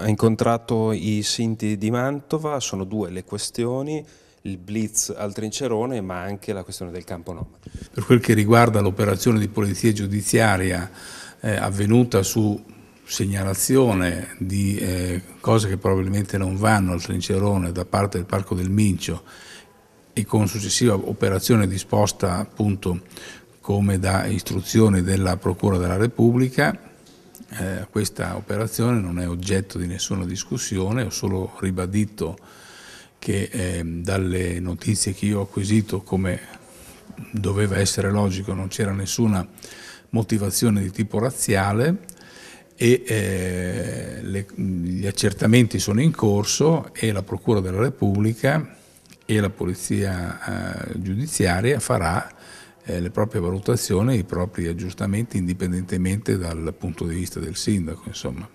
Ha incontrato i Sinti di Mantova, sono due le questioni, il blitz al Trincerone ma anche la questione del campo nomade. Per quel che riguarda l'operazione di polizia giudiziaria eh, avvenuta su segnalazione di eh, cose che probabilmente non vanno al Trincerone da parte del Parco del Mincio e con successiva operazione disposta appunto come da istruzione della Procura della Repubblica, eh, questa operazione non è oggetto di nessuna discussione, ho solo ribadito che eh, dalle notizie che io ho acquisito, come doveva essere logico, non c'era nessuna motivazione di tipo razziale e eh, le, gli accertamenti sono in corso e la Procura della Repubblica e la Polizia eh, Giudiziaria farà eh, le proprie valutazioni e i propri aggiustamenti indipendentemente dal punto di vista del sindaco. Insomma.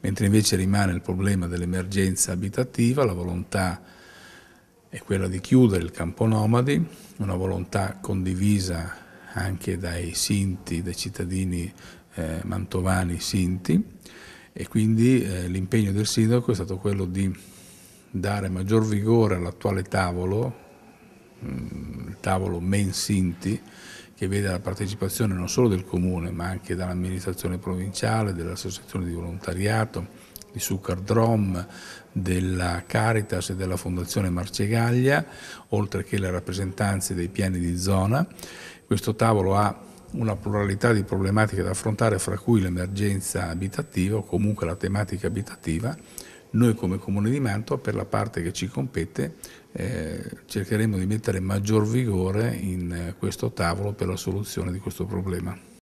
Mentre invece rimane il problema dell'emergenza abitativa, la volontà è quella di chiudere il campo nomadi, una volontà condivisa anche dai sinti, dai cittadini eh, mantovani sinti e quindi eh, l'impegno del sindaco è stato quello di dare maggior vigore all'attuale tavolo mm, tavolo Men Sinti che vede la partecipazione non solo del comune ma anche dall'amministrazione provinciale, dell'associazione di volontariato, di Succardrom, della Caritas e della Fondazione Marcegaglia, oltre che le rappresentanze dei piani di zona. Questo tavolo ha una pluralità di problematiche da affrontare, fra cui l'emergenza abitativa o comunque la tematica abitativa, noi come Comune di Mantova, per la parte che ci compete, eh, cercheremo di mettere maggior vigore in eh, questo tavolo per la soluzione di questo problema.